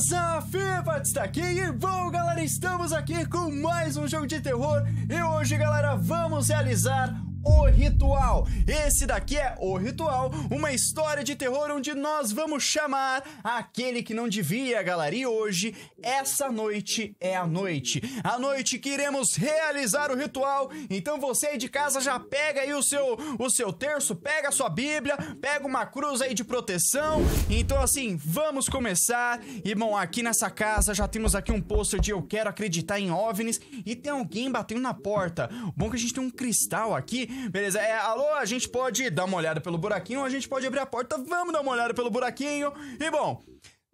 beleza? Fifa está aqui e bom, galera, estamos aqui com mais um jogo de terror e hoje, galera, vamos realizar o Ritual. Esse daqui é O Ritual, uma história de terror onde nós vamos chamar aquele que não devia, galera. E hoje, essa noite é a noite. A noite que iremos realizar o ritual. Então você aí de casa já pega aí o seu, o seu terço, pega a sua Bíblia, pega uma cruz aí de proteção. Então assim, vamos começar. E bom, aqui nessa casa já temos aqui um pôster de Eu Quero Acreditar em OVNIs e tem alguém batendo na porta. Bom que a gente tem um cristal aqui Beleza, é, alô, a gente pode dar uma olhada pelo buraquinho, a gente pode abrir a porta, vamos dar uma olhada pelo buraquinho. E bom,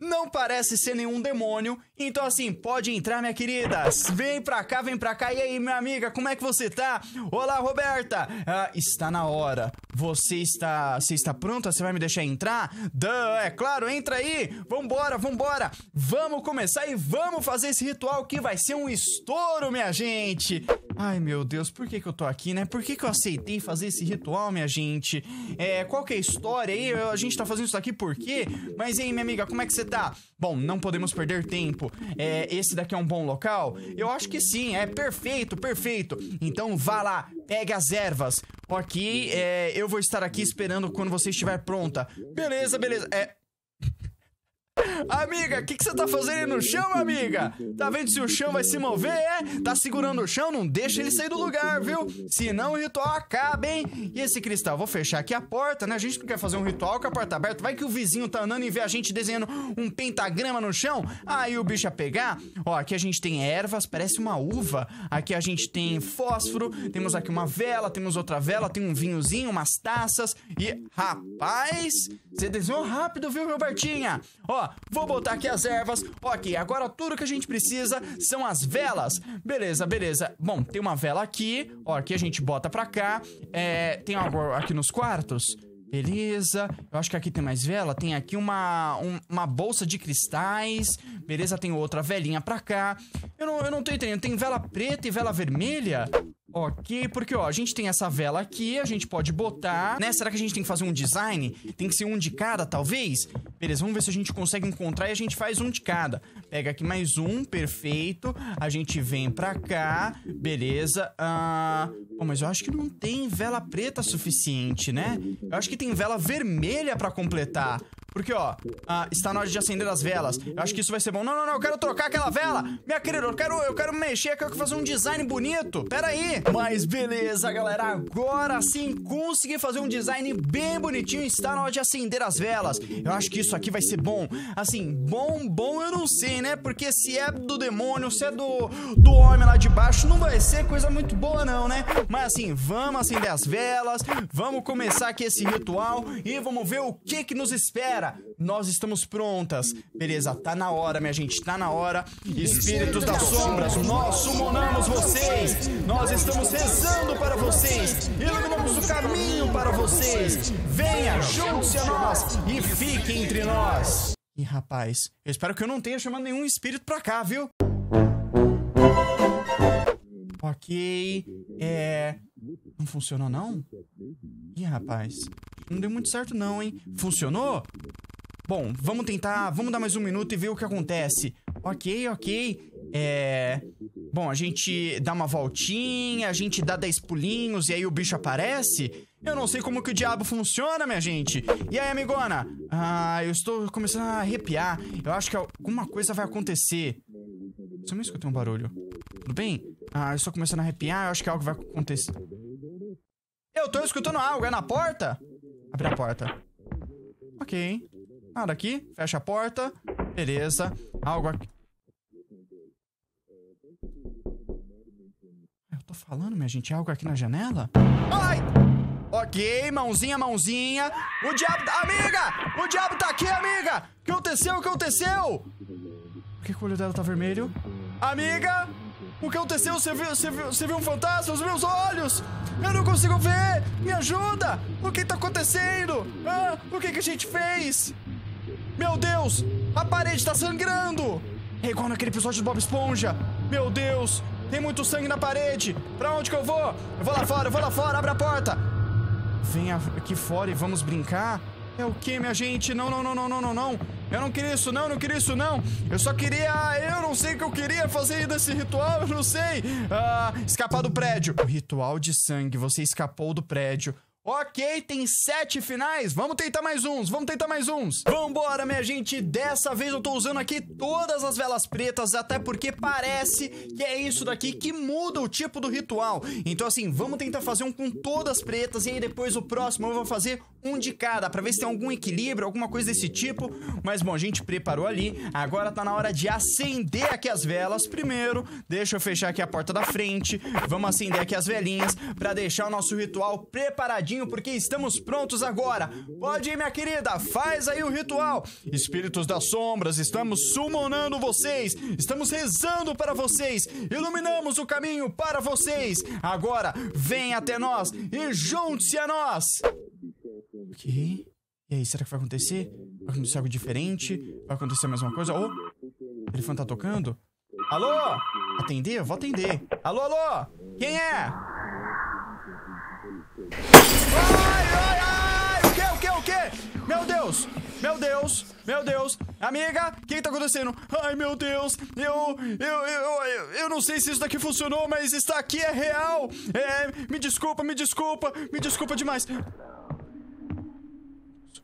não parece ser nenhum demônio, então assim, pode entrar, minha querida. Vem pra cá, vem pra cá. E aí, minha amiga, como é que você tá? Olá, Roberta. Ah, está na hora. Você está, você está pronta? Você vai me deixar entrar? Duh, é claro, entra aí. Vambora, vambora. Vamos começar e vamos fazer esse ritual que vai ser um estouro, minha gente. Ai, meu Deus, por que, que eu tô aqui, né? Por que, que eu aceitei fazer esse ritual, minha gente? É, qual que é a história aí? A gente tá fazendo isso aqui por quê? Mas, ei minha amiga, como é que você tá? Bom, não podemos perder tempo. É, esse daqui é um bom local? Eu acho que sim, é perfeito, perfeito. Então vá lá, pegue as ervas. Ok, é, eu vou estar aqui esperando quando você estiver pronta. Beleza, beleza. É, Amiga, o que, que você tá fazendo aí no chão, amiga? Tá vendo se o chão vai se mover, é? Tá segurando o chão, não deixa ele sair do lugar, viu? Senão o ritual acaba, hein? E esse cristal, vou fechar aqui a porta, né? A gente não quer fazer um ritual com a porta aberta. Vai que o vizinho tá andando e vê a gente desenhando um pentagrama no chão. Aí o bicho ia pegar. Ó, aqui a gente tem ervas, parece uma uva. Aqui a gente tem fósforo, temos aqui uma vela, temos outra vela, tem um vinhozinho, umas taças. E, rapaz, você desenhou rápido, viu, Robertinha? Ó, vou botar aqui as ervas. Ok, agora tudo que a gente precisa são as velas. Beleza, beleza. Bom, tem uma vela aqui. Ó, aqui a gente bota pra cá. É, tem algo aqui nos quartos? Beleza, eu acho que aqui tem mais vela. Tem aqui uma, um, uma bolsa de cristais. Beleza, tem outra velinha pra cá. Eu não, eu não tô entendendo. Tem vela preta e vela vermelha? Ok, porque ó, a gente tem essa vela aqui, a gente pode botar, né? Será que a gente tem que fazer um design? Tem que ser um de cada, talvez? Beleza, vamos ver se a gente consegue encontrar e a gente faz um de cada. Pega aqui mais um, perfeito. A gente vem pra cá, beleza. Ah, pô, mas eu acho que não tem vela preta suficiente, né? Eu acho que tem vela vermelha pra completar. Porque, ó, ah, está na hora de acender as velas. Eu acho que isso vai ser bom. Não, não, não, eu quero trocar aquela vela. Minha querida, eu quero, eu quero mexer, eu quero fazer um design bonito. Pera aí. Mas beleza, galera. Agora sim, consegui fazer um design bem bonitinho. Está na hora de acender as velas. Eu acho que isso aqui vai ser bom. Assim, bom, bom, eu não sei, né? Porque se é do demônio, se é do, do homem lá de baixo, não vai ser coisa muito boa, não, né? Mas assim, vamos acender as velas, vamos começar aqui esse ritual e vamos ver o que que nos espera. Galera, nós estamos prontas. Beleza, tá na hora, minha gente, tá na hora. Espíritos das sombras, nós sumonamos vocês. Nós estamos rezando para vocês. Iluminamos o caminho para vocês. Venha, junte-se a nós e fique entre nós. E rapaz, eu espero que eu não tenha chamado nenhum espírito pra cá, viu? Ok. É. Não funcionou, não? Ih, rapaz. Não deu muito certo, não, hein? Funcionou? Bom, vamos tentar, vamos dar mais um minuto e ver o que acontece. Ok, ok. É. Bom, a gente dá uma voltinha, a gente dá 10 pulinhos e aí o bicho aparece. Eu não sei como que o diabo funciona, minha gente. E aí, amigona? Ah, eu estou começando a arrepiar. Eu acho que alguma coisa vai acontecer. Só me escutei um barulho. Tudo bem? Ah, eu estou começando a arrepiar, eu acho que algo vai acontecer. Eu estou escutando algo, é na porta? Abre a porta. Ok. Nada aqui. Fecha a porta. Beleza. Algo aqui. Eu tô falando, minha gente. É algo aqui na janela? Ai! Ok, mãozinha, mãozinha. O diabo tá, Amiga! O diabo tá aqui, amiga! O que aconteceu? O que aconteceu? Por que, que o olho dela tá vermelho? Amiga! O que aconteceu? Você viu, você viu, você viu um fantasma? Os meus olhos! Eu não consigo ver! Me ajuda! O que tá acontecendo? Ah, o que que a gente fez? Meu Deus! A parede tá sangrando! É igual naquele episódio do Bob Esponja. Meu Deus! Tem muito sangue na parede! Pra onde que eu vou? Eu vou lá fora, eu vou lá fora, abre a porta! Vem aqui fora e vamos brincar? É o que, minha gente? Não, não, não, não, não, não, não! Eu não queria isso, não, eu não queria isso, não. Eu só queria. Ah, eu não sei o que eu queria fazer desse ritual, eu não sei. Ah, escapar do prédio. O ritual de sangue, você escapou do prédio. Ok, tem sete finais. Vamos tentar mais uns, vamos tentar mais uns. Vambora, minha gente. Dessa vez eu tô usando aqui todas as velas pretas, até porque parece que é isso daqui que muda o tipo do ritual. Então, assim, vamos tentar fazer um com todas pretas e aí depois o próximo eu vou fazer um de cada, pra ver se tem algum equilíbrio, alguma coisa desse tipo. Mas, bom, a gente preparou ali. Agora tá na hora de acender aqui as velas primeiro. Deixa eu fechar aqui a porta da frente. Vamos acender aqui as velinhas pra deixar o nosso ritual preparadinho rapidinho porque estamos prontos agora. Pode ir, minha querida, faz aí o ritual. Espíritos das sombras, estamos summonando vocês, estamos rezando para vocês, iluminamos o caminho para vocês. Agora, vem até nós e junte-se a nós. Ok. E aí, será que vai acontecer? Vai acontecer algo diferente? Vai acontecer a mesma coisa? Oh, o telefone tá tocando? Alô? Atender? Vou atender. Alô, alô? Quem é? quê? Meu Deus! Meu Deus! Meu Deus! Amiga, o que, que tá acontecendo? Ai, meu Deus! Eu, eu, eu, eu, eu não sei se isso daqui funcionou, mas isso aqui é real! É, me desculpa, me desculpa, me desculpa demais!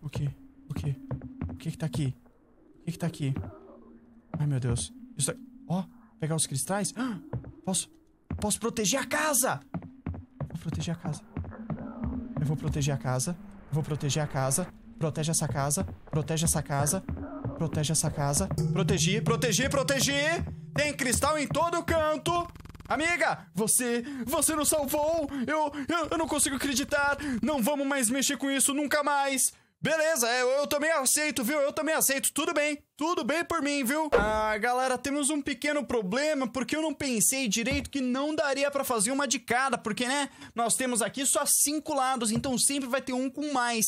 O que? O que? O que que tá aqui? O que que tá aqui? Ai, meu Deus. Isso Ó, oh, pegar os cristais? Ah, posso... Posso proteger a casa! Vou proteger a casa. Eu vou proteger a casa. Vou proteger a casa. Protege essa casa. Protege essa casa. Protege essa casa. Protegi, protegi, protegi! Tem cristal em todo canto! Amiga, você, você nos salvou! Eu, eu, eu não consigo acreditar! Não vamos mais mexer com isso nunca mais! Beleza, eu, é, eu, também aceito, viu? Eu também aceito, tudo bem. Tudo bem por mim, viu? Ah, galera, temos um pequeno problema, porque eu não pensei direito que não daria pra fazer uma de cada, porque, né, nós temos aqui só cinco lados, então sempre vai ter um com mais.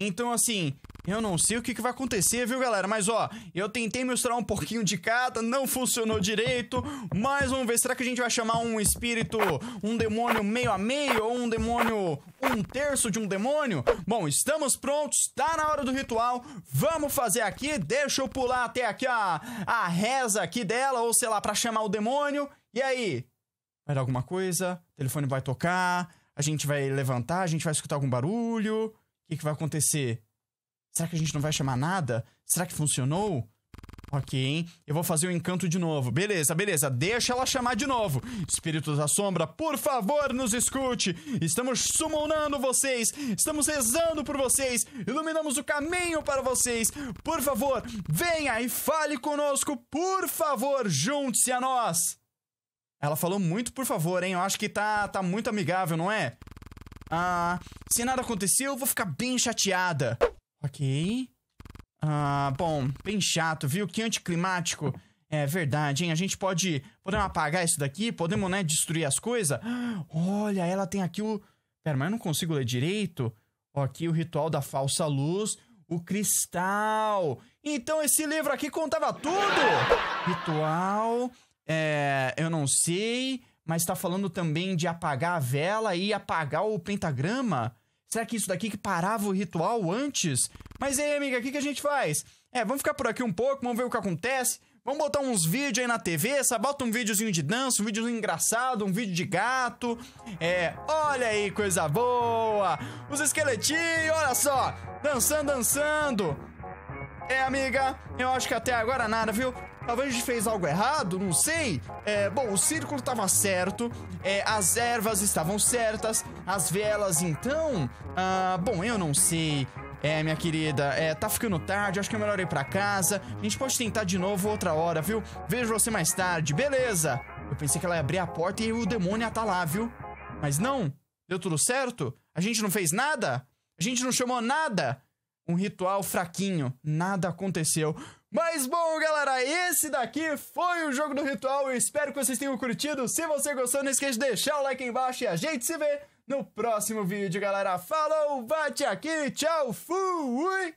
Então, assim, eu não sei o que, que vai acontecer, viu, galera? Mas, ó, eu tentei misturar um pouquinho de cada, não funcionou direito. Mas vamos ver, será que a gente vai chamar um espírito, um demônio meio a meio? Ou um demônio, um terço de um demônio? Bom, estamos prontos, tá na hora do ritual. Vamos fazer aqui, deixa eu pular até aqui a, a reza aqui dela, ou sei lá, pra chamar o demônio. E aí? Vai dar alguma coisa? O telefone vai tocar? A gente vai levantar? A gente vai escutar algum barulho? O que, que vai acontecer? Será que a gente não vai chamar nada? Será que funcionou? Ok, hein? Eu vou fazer o encanto de novo. Beleza, beleza. Deixa ela chamar de novo. Espíritos da Sombra, por favor, nos escute. Estamos sumonando vocês. Estamos rezando por vocês. Iluminamos o caminho para vocês. Por favor, venha e fale conosco. Por favor, junte-se a nós. Ela falou muito por favor, hein? Eu acho que tá, tá muito amigável, não é? Ah, se nada aconteceu, eu vou ficar bem chateada. Ok. Ah, bom, bem chato, viu? Que anticlimático. É verdade, hein? A gente pode. Podemos apagar isso daqui? Podemos, né? Destruir as coisas? Olha, ela tem aqui o. Pera, mas eu não consigo ler direito. Aqui o ritual da falsa luz. O cristal. Então esse livro aqui contava tudo! Ritual. É. Eu não sei. Mas tá falando também de apagar a vela e apagar o pentagrama. Será que isso daqui que parava o ritual antes? Mas aí, amiga, o que, que a gente faz? É, vamos ficar por aqui um pouco, vamos ver o que acontece. Vamos botar uns vídeos aí na TV, sabe? Bota um videozinho de dança, um videozinho engraçado, um vídeo de gato. É, olha aí, coisa boa! Os esqueletinhos, olha só! Dançando, dançando! É, amiga, eu acho que até agora nada, viu? Talvez a gente fez algo errado, não sei. É, bom, o círculo estava certo, é, as ervas estavam certas, as velas então. Ah, bom, eu não sei. É, minha querida, é, tá ficando tarde, acho que é melhor ir pra casa. A gente pode tentar de novo outra hora, viu? Vejo você mais tarde, beleza? Eu pensei que ela ia abrir a porta e o demônio ia tá lá, viu? Mas não, deu tudo certo? A gente não fez nada? A gente não chamou nada? Um ritual fraquinho, nada aconteceu. Mas bom, galera, esse daqui foi o Jogo do Ritual. Eu espero que vocês tenham curtido. Se você gostou, não esqueça de deixar o like aí embaixo e a gente se vê no próximo vídeo, galera. Falou, bate aqui, tchau, fui!